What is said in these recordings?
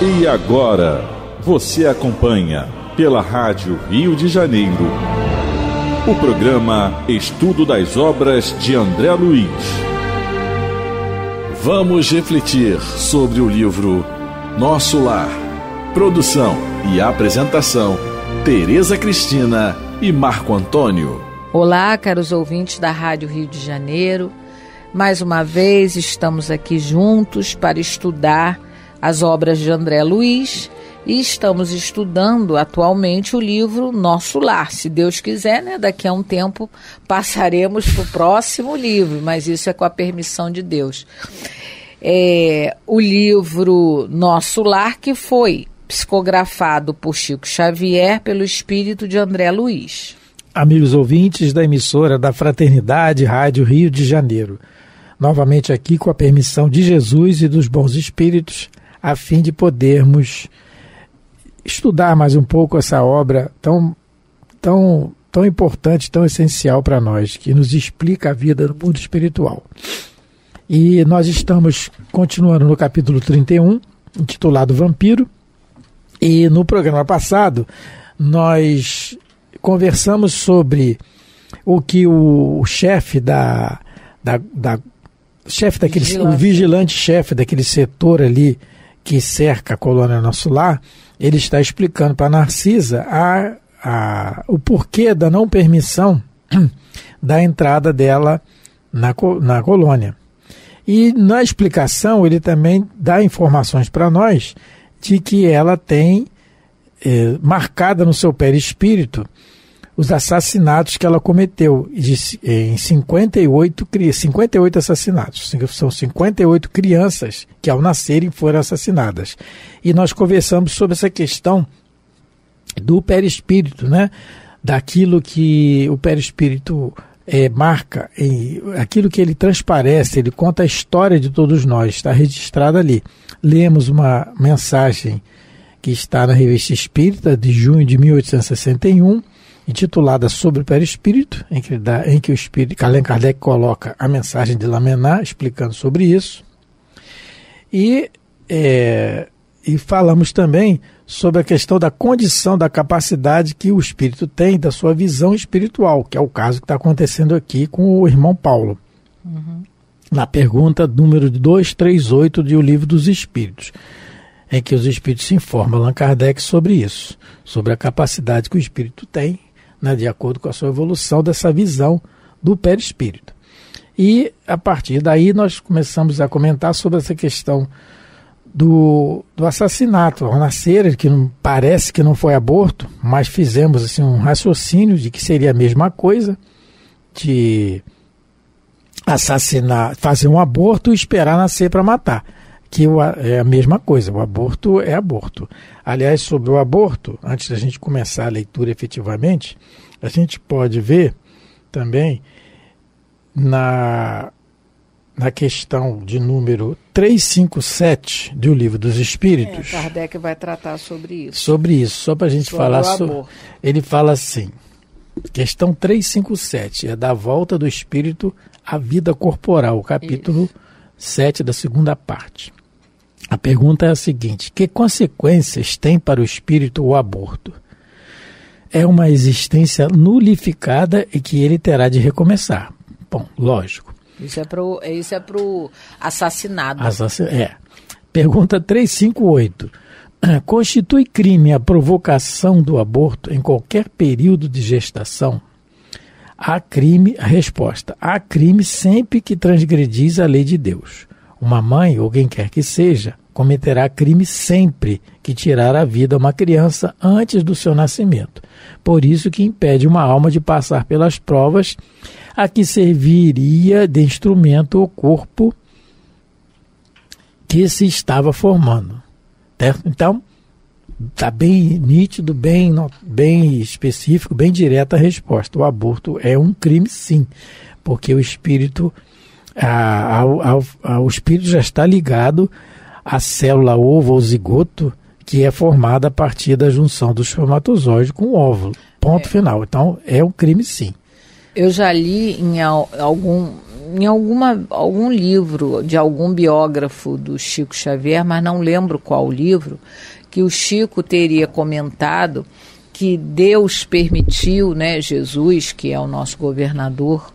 E agora, você acompanha pela Rádio Rio de Janeiro o programa Estudo das Obras de André Luiz. Vamos refletir sobre o livro Nosso Lar. Produção e apresentação: Tereza Cristina e Marco Antônio. Olá, caros ouvintes da Rádio Rio de Janeiro. Mais uma vez estamos aqui juntos para estudar as obras de André Luiz e estamos estudando atualmente o livro Nosso Lar. Se Deus quiser, né, daqui a um tempo passaremos para o próximo livro, mas isso é com a permissão de Deus. É, o livro Nosso Lar, que foi psicografado por Chico Xavier pelo espírito de André Luiz. Amigos ouvintes da emissora da Fraternidade Rádio Rio de Janeiro. Novamente aqui com a permissão de Jesus e dos bons espíritos, a fim de podermos estudar mais um pouco essa obra tão, tão, tão importante, tão essencial para nós, que nos explica a vida no mundo espiritual. E nós estamos continuando no capítulo 31, intitulado Vampiro, e no programa passado nós conversamos sobre o que o, chefe da, da, da chefe daquele vigilante. o vigilante chefe daquele setor ali que cerca a colônia Nosso Lar, ele está explicando para Narcisa a, a, o porquê da não permissão da entrada dela na, na colônia. E na explicação, ele também dá informações para nós de que ela tem eh, marcada no seu perispírito os assassinatos que ela cometeu de, eh, em 58, 58 assassinatos. São 58 crianças que, ao nascerem, foram assassinadas. E nós conversamos sobre essa questão do perispírito, né? daquilo que o perispírito é, marca, em, aquilo que ele transparece, ele conta a história de todos nós, está registrado ali. Lemos uma mensagem que está na Revista Espírita de junho de 1861, intitulada Sobre o Perispírito, em que, dá, em que o espírito Allan Kardec coloca a mensagem de Lamená explicando sobre isso. E, é, e falamos também sobre a questão da condição da capacidade que o espírito tem da sua visão espiritual, que é o caso que está acontecendo aqui com o irmão Paulo. Uhum. Na pergunta número 238 de O Livro dos Espíritos em que os espíritos se informam Allan Kardec sobre isso, sobre a capacidade que o espírito tem, né, de acordo com a sua evolução dessa visão do perispírito. E a partir daí nós começamos a comentar sobre essa questão do, do assassinato ao nascer, que não, parece que não foi aborto, mas fizemos assim um raciocínio de que seria a mesma coisa de assassinar, fazer um aborto e esperar nascer para matar que o, é a mesma coisa, o aborto é aborto. Aliás, sobre o aborto, antes da gente começar a leitura efetivamente, a gente pode ver também na, na questão de número 357 do Livro dos Espíritos. É, Kardec vai tratar sobre isso. Sobre isso, só para a gente sobre falar sobre. Ele fala assim: questão 357 é da volta do espírito à vida corporal, capítulo isso. 7 da segunda parte. A pergunta é a seguinte: que consequências tem para o espírito o aborto? É uma existência nulificada e que ele terá de recomeçar. Bom, lógico. Isso é para isso é assassinado. Assassin, é. Pergunta 358. Constitui crime a provocação do aborto em qualquer período de gestação? Há crime, a resposta, há crime sempre que transgredis a lei de Deus. Uma mãe ou quem quer que seja cometerá crime sempre que tirar a vida a uma criança antes do seu nascimento. Por isso que impede uma alma de passar pelas provas a que serviria de instrumento o corpo que se estava formando. Certo? Então, está bem nítido, bem, bem específico, bem direta a resposta. O aborto é um crime, sim, porque o espírito, a, o espírito já está ligado a célula ovo ou zigoto, que é formada a partir da junção do espermatozoide com o óvulo. Ponto é. final. Então, é um crime sim. Eu já li em algum, em alguma, algum livro de algum biógrafo do Chico Xavier, mas não lembro qual livro, que o Chico teria comentado que Deus permitiu, né, Jesus, que é o nosso governador,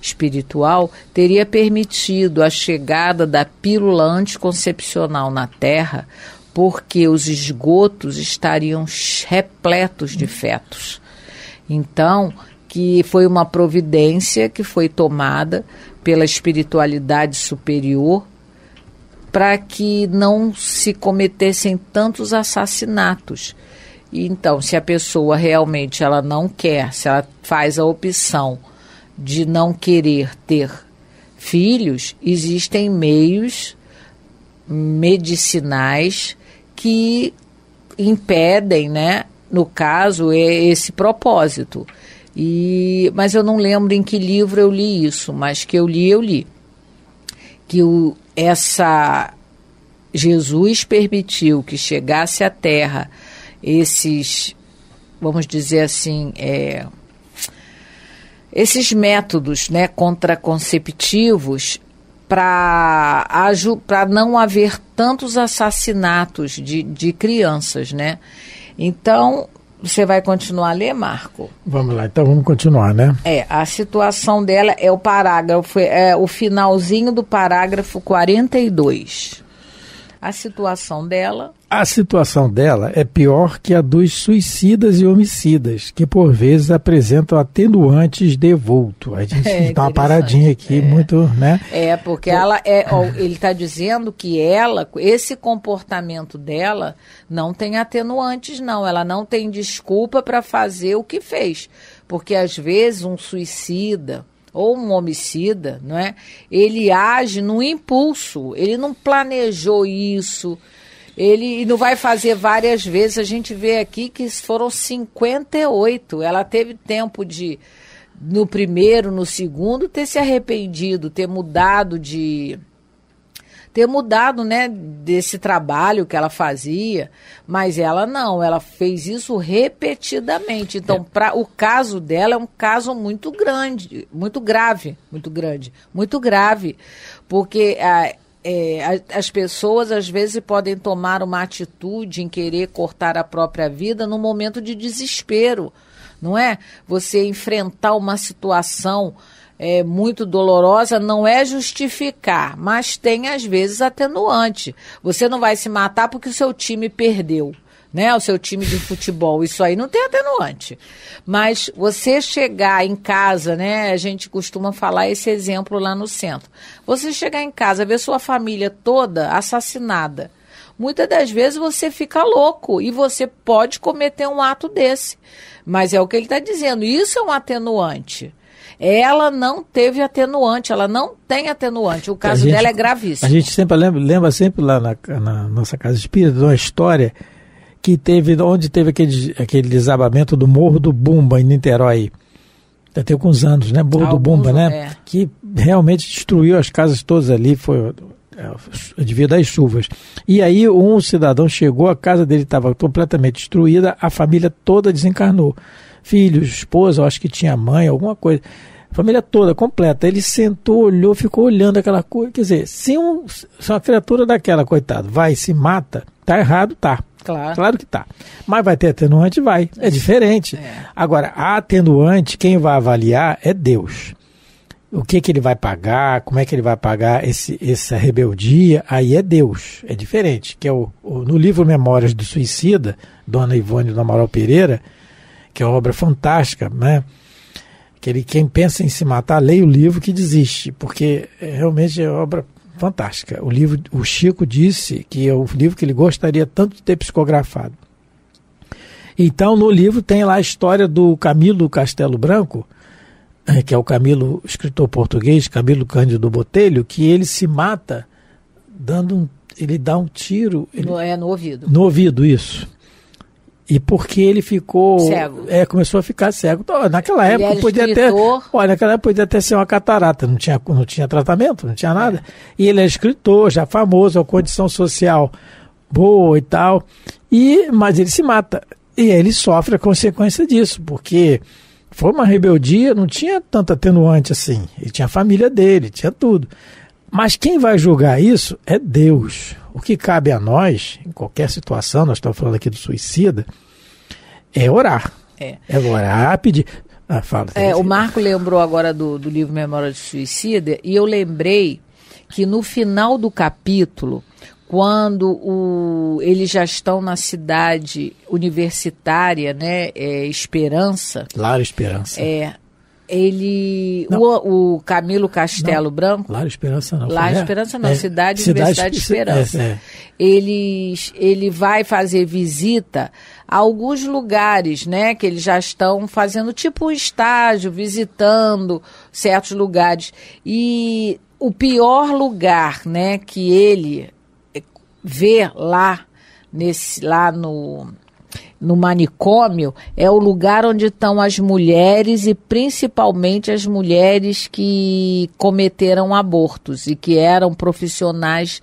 espiritual teria permitido a chegada da pílula anticoncepcional na Terra, porque os esgotos estariam repletos de fetos. Então, que foi uma providência que foi tomada pela espiritualidade superior para que não se cometessem tantos assassinatos. Então, se a pessoa realmente ela não quer, se ela faz a opção de não querer ter filhos, existem meios medicinais que impedem, né? No caso, é esse propósito. E, mas eu não lembro em que livro eu li isso, mas que eu li, eu li. Que o, essa Jesus permitiu que chegasse à Terra esses, vamos dizer assim, é, esses métodos né, contraconceptivos para não haver tantos assassinatos de, de crianças, né? Então, você vai continuar a ler, Marco? Vamos lá, então vamos continuar, né? É, a situação dela é o parágrafo, é o finalzinho do parágrafo 42. A situação dela a situação dela é pior que a dos suicidas e homicidas, que por vezes apresentam atenuantes de vulto. A gente é, dá uma paradinha aqui, é. muito, né? É, porque então, ela é, ó, ele está dizendo que ela, esse comportamento dela não tem atenuantes, não. Ela não tem desculpa para fazer o que fez. Porque às vezes um suicida, ou um homicida, não é? Ele age no impulso, ele não planejou isso, ele não vai fazer várias vezes. A gente vê aqui que foram 58. Ela teve tempo de, no primeiro, no segundo, ter se arrependido, ter mudado de. Ter mudado, né, desse trabalho que ela fazia, mas ela não, ela fez isso repetidamente. Então, é. Pra, o caso dela é um caso muito grande, muito grave, muito grande, muito grave, porque a, ah, é, as pessoas às vezes podem tomar uma atitude em querer cortar a própria vida no momento de desespero, não é? Você enfrentar uma situação é, muito dolorosa não é justificar, mas tem às vezes atenuante. Você não vai se matar porque o seu time perdeu né, o seu time de futebol. Isso aí não tem atenuante. Mas você chegar em casa, né, a gente costuma falar esse exemplo lá no centro. Você chegar em casa, ver sua família toda assassinada. Muitas das vezes você fica louco e você pode cometer um ato desse. Mas é o que ele está dizendo. Isso é um atenuante. Ela não teve atenuante, ela não tem atenuante. O caso gente, dela é gravíssimo. A gente sempre lembra, lembra sempre lá na, na nossa casa espírita de uma história que teve, onde teve aquele, aquele desabamento do Morro do Bumba, em Niterói. Já tem alguns anos, né? Morro do Bumba, né? É. Que realmente destruiu as casas todas ali, foi é, é, devido às chuvas. E aí um cidadão chegou, a casa dele estava completamente destruída, a família toda desencarnou. Filhos, esposa, acho que tinha mãe, alguma coisa. família toda, completa. Ele sentou, olhou, ficou olhando aquela coisa. Quer dizer, se, um, se uma criatura daquela, coitado, vai se mata, tá errado, tá. Claro. Claro que tá. Mas vai ter atenuante? Vai. É diferente. É. Agora, a atenuante, quem vai avaliar é Deus. O que, que ele vai pagar, como é que ele vai pagar esse, essa rebeldia, aí é Deus, é diferente. Que é o, o no livro Memórias do Suicida, Dona Ivone do Amaral Pereira, que é uma obra fantástica, né? Que ele, quem pensa em se matar, leia o livro que desiste, porque é, realmente é obra fantástica. O livro, o Chico disse que é o livro que ele gostaria tanto de ter psicografado. Então, no livro tem lá a história do Camilo Castelo Branco, eh, que é o Camilo, escritor português, Camilo Cândido Botelho, que ele se mata dando um, ele dá um tiro. Ele, é no ouvido. No ouvido, isso. E porque ele ficou. Cego. É, começou a ficar cego. Então, naquela época ele podia escritor. Olha, naquela época podia até ser uma catarata, não tinha, não tinha tratamento, não tinha nada. É. E ele é escritor, já famoso, é a condição social boa e tal. E, mas ele se mata. E ele sofre a consequência disso, porque foi uma rebeldia, não tinha tanta atenuante assim. Ele tinha a família dele, tinha tudo. Mas quem vai julgar isso é Deus. O que cabe a nós, em qualquer situação, nós estamos falando aqui do suicida, é orar. É, é orar, pedir. Ah, fala, é, o Marco lembrou agora do, do livro Memória de Suicida, e eu lembrei que no final do capítulo, quando o, eles já estão na cidade universitária, né, é, Esperança. Lara Esperança. É, ele. O, o, Camilo Castelo não. Branco. lá Esperança não. Lar né? Esperança não, é, Cidade, Cidade Universidade Esperança. É, é. Ele, ele vai fazer visita a alguns lugares, né? Que eles já estão fazendo tipo um estágio, visitando certos lugares. E o pior lugar, né, que ele vê lá, nesse, lá no no manicômio é o lugar onde estão as mulheres e principalmente as mulheres que cometeram abortos e que eram profissionais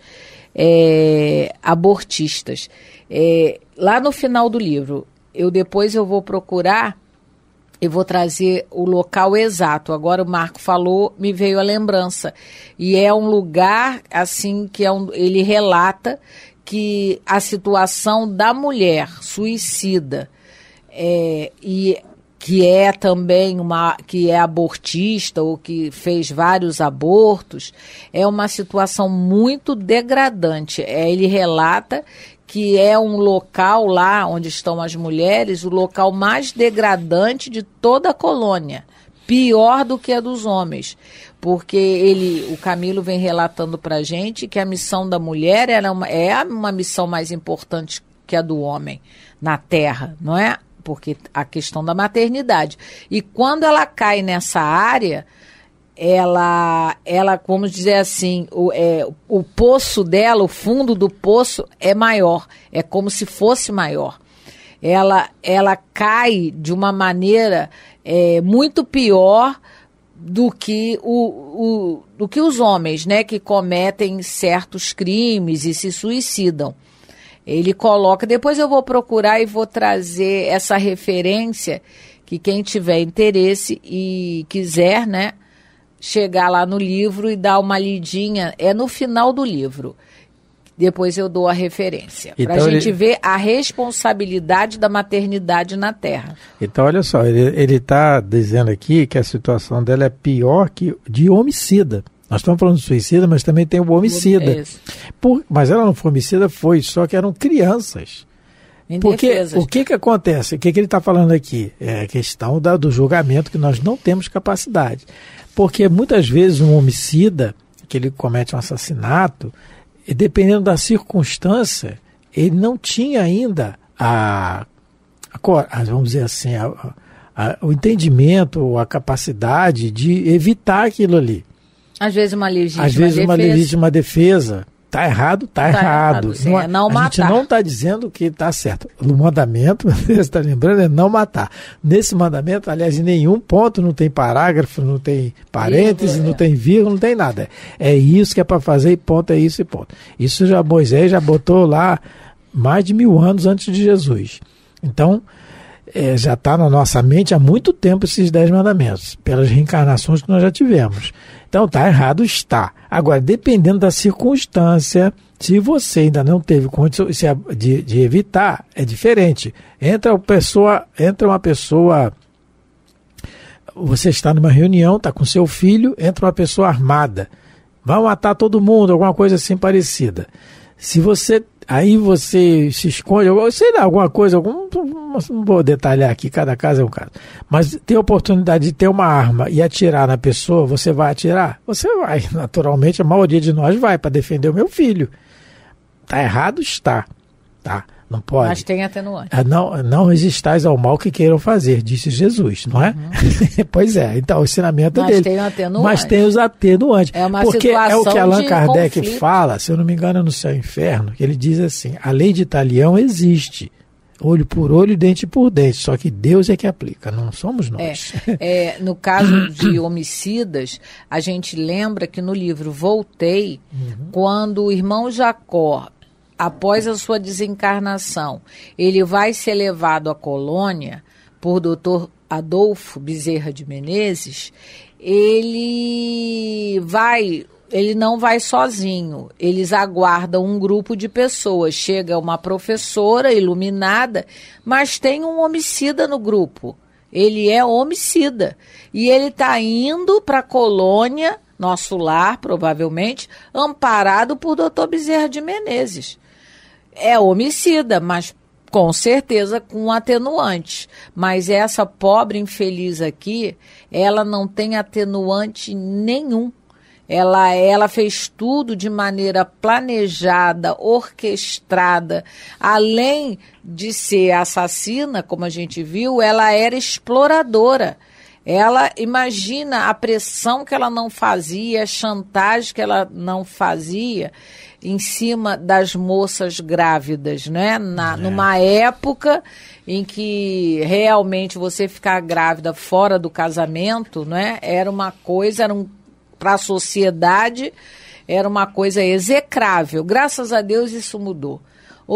é, abortistas. É, lá no final do livro, eu depois eu vou procurar e vou trazer o local exato. Agora o Marco falou, me veio a lembrança. E é um lugar assim que é um, ele relata que a situação da mulher suicida é, e que é também uma que é abortista ou que fez vários abortos é uma situação muito degradante. É, ele relata que é um local lá onde estão as mulheres, o local mais degradante de toda a colônia, pior do que a dos homens porque ele, o Camilo vem relatando para gente que a missão da mulher era uma, é uma missão mais importante que a do homem na Terra, não é? Porque a questão da maternidade. E quando ela cai nessa área, ela, ela vamos dizer assim, o, é, o poço dela, o fundo do poço é maior, é como se fosse maior. Ela, ela cai de uma maneira é, muito pior do que, o, o, do que os homens, né, que cometem certos crimes e se suicidam. Ele coloca, depois eu vou procurar e vou trazer essa referência que quem tiver interesse e quiser, né, chegar lá no livro e dar uma lidinha, é no final do livro. Depois eu dou a referência. Então, para a gente ele... ver a responsabilidade da maternidade na Terra. Então, olha só, ele está dizendo aqui que a situação dela é pior que de homicida. Nós estamos falando de suicida, mas também tem o homicida. É Por, mas ela não foi homicida, foi, só que eram crianças. Porque o que, que acontece? O que, que ele está falando aqui? É a questão da, do julgamento que nós não temos capacidade. Porque muitas vezes um homicida, que ele comete um assassinato, e dependendo da circunstância, ele não tinha ainda a, a vamos dizer assim, a, a, o entendimento, a capacidade de evitar aquilo ali. Às vezes uma legítima defesa. Às vezes uma legítima defesa tá errado, tá, tá errado. errado não, é não a gente não está dizendo que está certo. No mandamento, você está lembrando, é não matar. Nesse mandamento, aliás, em nenhum ponto não tem parágrafo, não tem parênteses, não é. tem vírgula, não tem nada. É isso que é para fazer e ponto, é isso e ponto. Isso já Moisés já botou lá mais de mil anos antes de Jesus. Então, é, já está na nossa mente há muito tempo esses dez mandamentos, pelas reencarnações que nós já tivemos. Então tá errado, está. Agora, dependendo da circunstância, se você ainda não teve condições é de, de evitar, é diferente. Entra uma pessoa, entra uma pessoa você está numa reunião, está com seu filho, entra uma pessoa armada. Vai matar todo mundo, alguma coisa assim parecida. Se você Aí você se esconde, sei lá, alguma coisa, algum, não vou detalhar aqui, cada caso é um caso. Mas ter a oportunidade de ter uma arma e atirar na pessoa, você vai atirar? Você vai, naturalmente, a maioria de nós vai para defender o meu filho. Tá errado? Está. Tá. Não pode. Mas tem atenuante. É, não, não resistais ao mal que queiram fazer, disse Jesus, não é? Uhum. pois é, então o ensinamento Mas dele. Tem atenuante. Mas tem os atenuantes. É uma porque é o que Allan Kardec conflito. fala, se eu não me engano, no céu e inferno, que ele diz assim: a lei de Italião existe olho por olho, dente por dente. Só que Deus é que aplica, não somos é, nós. É, é, no caso de homicidas, a gente lembra que no livro Voltei, uhum. quando o irmão Jacó após a sua desencarnação, ele vai ser levado à colônia por doutor Adolfo Bezerra de Menezes, ele vai ele não vai sozinho. Eles aguardam um grupo de pessoas. Chega uma professora iluminada, mas tem um homicida no grupo. Ele é homicida. E ele está indo para a colônia, nosso lar, provavelmente, amparado por doutor Bezerra de Menezes é homicida, mas com certeza com atenuantes. Mas essa pobre infeliz aqui, ela não tem atenuante nenhum. Ela, ela fez tudo de maneira planejada, orquestrada. Além de ser assassina, como a gente viu, ela era exploradora. Ela imagina a pressão que ela não fazia, a chantagem que ela não fazia em cima das moças grávidas, né? Na, é. Numa época em que realmente você ficar grávida fora do casamento, né? Era uma coisa, era um, para a sociedade, era uma coisa execrável. Graças a Deus isso mudou.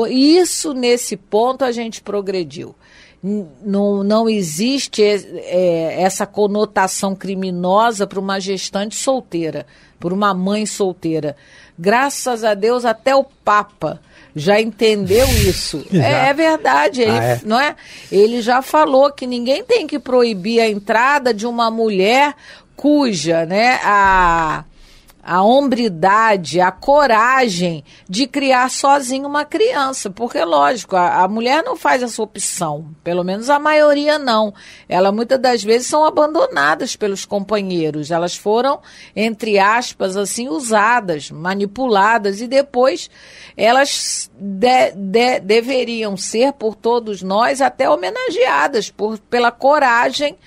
Isso nesse ponto a gente progrediu não, não existe é, é, essa conotação criminosa para uma gestante solteira, para uma mãe solteira. Graças a Deus, até o Papa já entendeu isso. é, é, verdade, ele, ah, é? não é? Ele já falou que ninguém tem que proibir a entrada de uma mulher cuja, né, a a hombridade, a coragem de criar sozinho uma criança. Porque, lógico, a, a, mulher não faz essa opção, pelo menos a maioria não. Ela muitas das vezes são abandonadas pelos companheiros. Elas foram, entre aspas, assim, usadas, manipuladas e depois elas de, de, deveriam ser por todos nós até homenageadas por, pela coragem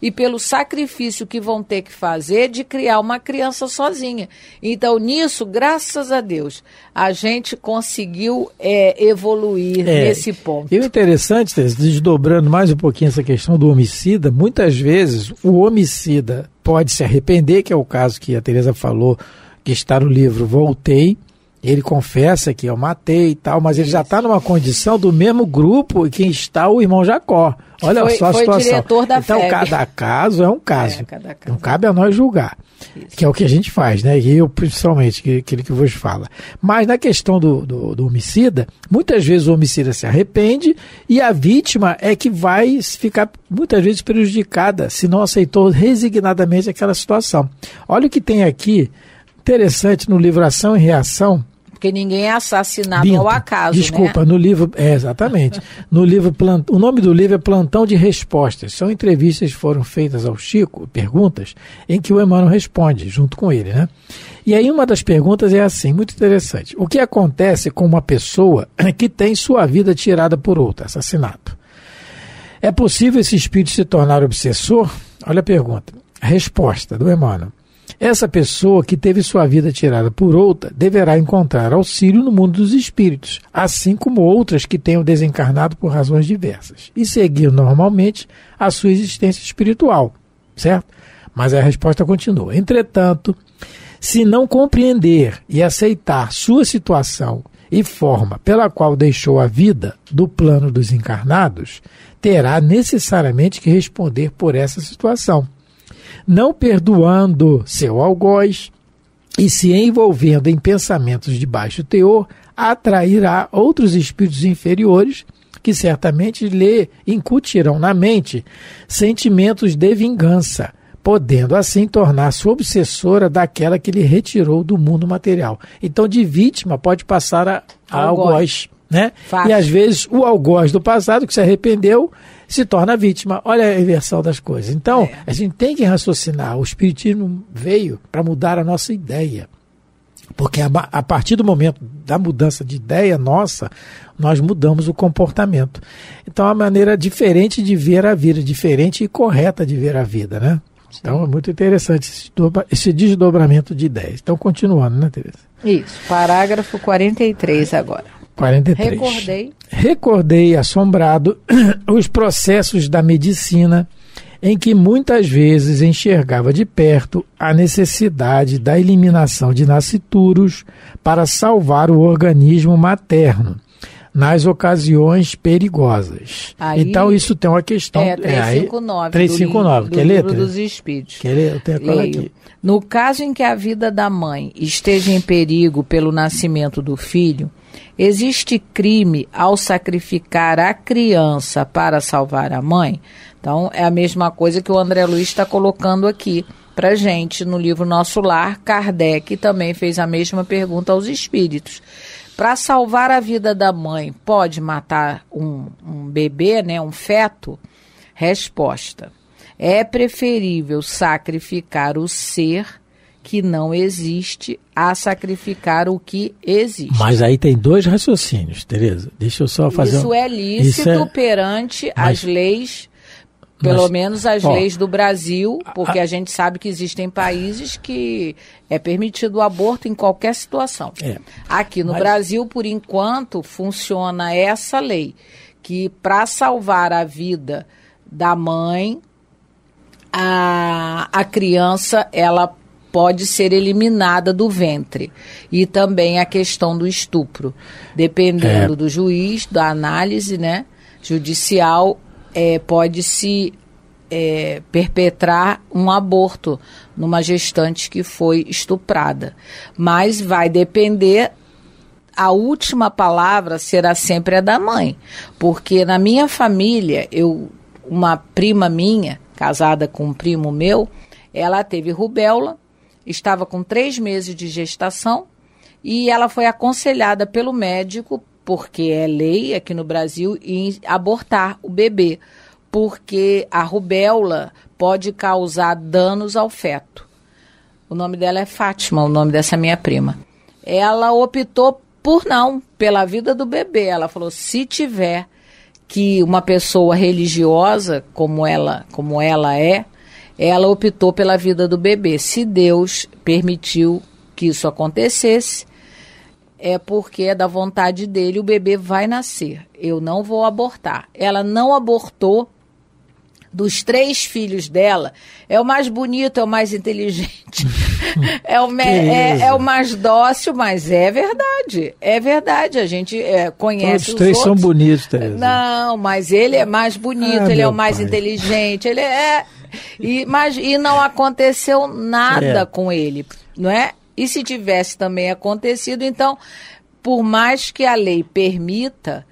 e pelo sacrifício que vão ter que fazer de criar uma criança sozinha. Então, nisso, graças a Deus, a gente conseguiu é, evoluir é, nesse ponto. E o interessante, desdobrando mais um pouquinho essa questão do homicida, muitas vezes o homicida pode se arrepender, que é o caso que a Tereza falou, que está no livro Voltei ele confessa que eu matei e tal, mas ele já está numa condição do mesmo grupo que está o irmão Jacó. Olha foi, só a foi situação. Diretor da então, FEB. cada caso é um caso. É, caso Não cabe a nós julgar. Isso. Que é o que a gente faz, né? E eu, principalmente, aquele que vos fala. Mas na questão do, do, do, homicida, muitas vezes o homicida se arrepende e a vítima é que vai ficar, muitas vezes, prejudicada se não aceitou resignadamente aquela situação. Olha o que tem aqui interessante no livro Ação e Reação. Porque ninguém é assassinado Binto, ao acaso. Desculpa, né? no livro. É, exatamente. no livro plant, O nome do livro é Plantão de Respostas. São entrevistas que foram feitas ao Chico, perguntas, em que o Emmanuel responde, junto com ele, né? E aí uma das perguntas é assim, muito interessante. O que acontece com uma pessoa que tem sua vida tirada por outra, assassinato? É possível esse espírito se tornar obsessor? Olha a pergunta. resposta do Emmanuel. Essa pessoa que teve sua vida tirada por outra deverá encontrar auxílio no mundo dos espíritos, assim como outras que tenham desencarnado por razões diversas, e seguir normalmente a sua existência espiritual, certo? Mas a resposta continua. Entretanto, se não compreender e aceitar sua situação e forma pela qual deixou a vida do plano dos encarnados, terá necessariamente que responder por essa situação não perdoando seu algoz e se envolvendo em pensamentos de baixo teor, atrairá outros espíritos inferiores que certamente lhe incutirão na mente sentimentos de vingança, podendo assim tornar-se obsessora daquela que lhe retirou do mundo material. Então, de vítima pode passar a, algoz. algoz. Né? Fácil. E às vezes o algoz do passado que se arrependeu se torna vítima. Olha a inversão das coisas. Então, é. a gente tem que raciocinar. O espiritismo veio para mudar a nossa ideia. Porque a, a, partir do momento da mudança de ideia nossa, nós mudamos o comportamento. Então, é uma maneira diferente de ver a vida, diferente e correta de ver a vida, né? Sim. Então, é muito interessante esse, dobra, esse desdobramento de ideias. Então, continuando, né, Tereza? Isso. Parágrafo 43 agora. 43. Recordei. Recordei, assombrado, os processos da medicina em que muitas vezes enxergava de perto a necessidade da eliminação de nascituros para salvar o organismo materno nas ocasiões perigosas. Aí, então isso tem uma questão. É, 359. É, 359. Do, Quer do letra? dos Espíritos. Quer ler? Eu tenho aqui. No caso em que a vida da mãe esteja em perigo pelo nascimento do filho, Existe crime ao sacrificar a criança para salvar a mãe? Então, é a mesma coisa que o André Luiz está colocando aqui para gente no livro Nosso Lar. Kardec também fez a mesma pergunta aos espíritos. Para salvar a vida da mãe, pode matar um, um bebê, né, um feto? Resposta: é preferível sacrificar o ser que não existe a sacrificar o que existe. Mas aí tem dois raciocínios, Tereza. Deixa eu só fazer. Isso um... é lícito Isso é... perante Mas... as leis. Pelo Mas... menos as Ó, leis do Brasil, porque a... a... gente sabe que existem países que é permitido o aborto em qualquer situação. É. Aqui no Mas... Brasil, por enquanto, funciona essa lei, que para salvar a vida da mãe, a, a criança ela pode ser eliminada do ventre. E também a questão do estupro. Dependendo é. do juiz, da análise né, judicial, é, pode-se é, perpetrar um aborto numa gestante que foi estuprada. Mas vai depender a última palavra será sempre a da mãe, porque na minha família, eu uma prima minha, casada com um primo meu, ela teve rubéola estava com três meses de gestação e ela foi aconselhada pelo médico, porque é lei aqui no Brasil, em abortar o bebê, porque a rubéola pode causar danos ao feto. O nome dela é Fátima, o nome dessa é minha prima. Ela optou por não, pela vida do bebê. Ela falou: se tiver que uma pessoa religiosa, como ela, como ela é, ela optou pela vida do bebê. Se Deus permitiu que isso acontecesse, é porque é da vontade dele, o bebê vai nascer. Eu não vou abortar. Ela não abortou. Dos três filhos dela, é o mais bonito, é o mais inteligente, é, o me, é, é, o mais dócil, mas é verdade. É verdade. A gente é, conhece. Todos então, os três outros. são bonitos, Tereza. Não, mas ele é mais bonito, ah, ele é o mais pai. inteligente, ele é. E, mas, e não aconteceu nada é. com ele, não é? E se tivesse também acontecido, então, por mais que a lei permita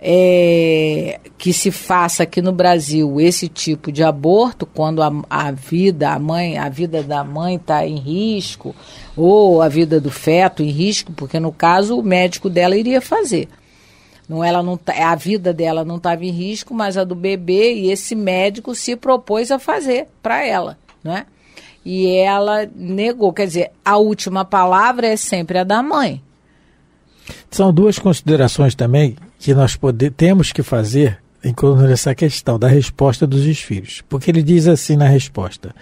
é, que se faça aqui no Brasil esse tipo de aborto, quando a, a vida, a mãe, a vida da mãe está em risco, ou a vida do feto em risco, porque no caso o médico dela iria fazer. Não, ela não tá, a vida dela não estava em risco, mas a do bebê e esse médico se propôs a fazer para ela, é? E ela negou, quer dizer, a última palavra é sempre a da mãe. São duas considerações também que nós poder, temos que fazer em essa questão da resposta dos filhos, porque ele diz assim na resposta: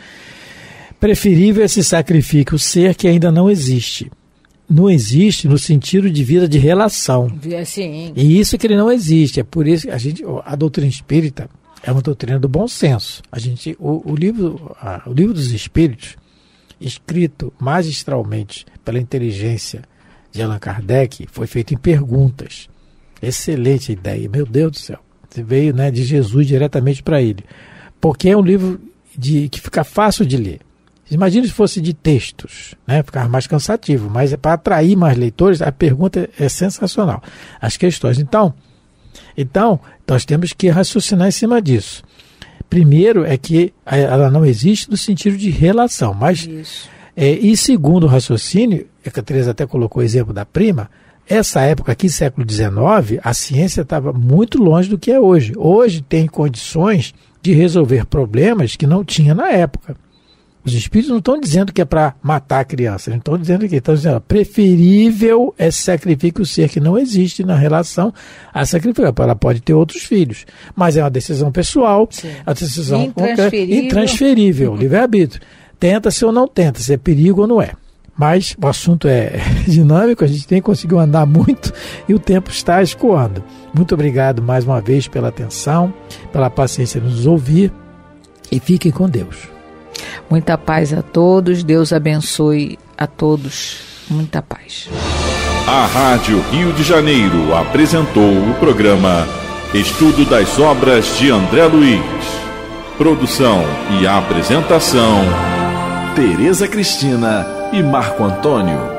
preferível é se sacrifique o ser que ainda não existe não existe no sentido de vida de relação. É, sim. E isso que ele não existe. É por isso que a gente, a doutrina espírita é uma doutrina do bom senso. A gente, o, o livro, a, o livro dos Espíritos, escrito magistralmente pela inteligência de Allan Kardec, foi feito em perguntas. Excelente ideia, meu Deus do céu. Você veio, né, de Jesus diretamente para ele, porque é um livro de que fica fácil de ler. Imagina se fosse de textos, né? Ficava mais cansativo, mas é para atrair mais leitores, a pergunta é sensacional. As questões. Então, então, nós temos que raciocinar em cima disso. Primeiro é que ela não existe no sentido de relação, mas é, e segundo o raciocínio, é a Teresa até colocou o exemplo da prima, essa época aqui, século XIX, a ciência estava muito longe do que é hoje. Hoje tem condições de resolver problemas que não tinha na época. Os espíritos não estão dizendo que é para matar a criança, eles estão dizendo que estão dizendo preferível é sacrificar o ser que não existe na relação a sacrificar. Ela pode ter outros filhos, mas é uma decisão pessoal, é uma decisão intransferível, intransferível livre-arbítrio. Tenta se ou não tenta, se é perigo ou não é. Mas o assunto é dinâmico, a gente tem conseguido andar muito e o tempo está escoando. Muito obrigado mais uma vez pela atenção, pela paciência de nos ouvir e fiquem com Deus. Muita paz a todos, Deus abençoe a todos. Muita paz. A Rádio Rio de Janeiro apresentou o programa Estudo das Obras de André Luiz. Produção e apresentação: Tereza Cristina e Marco Antônio.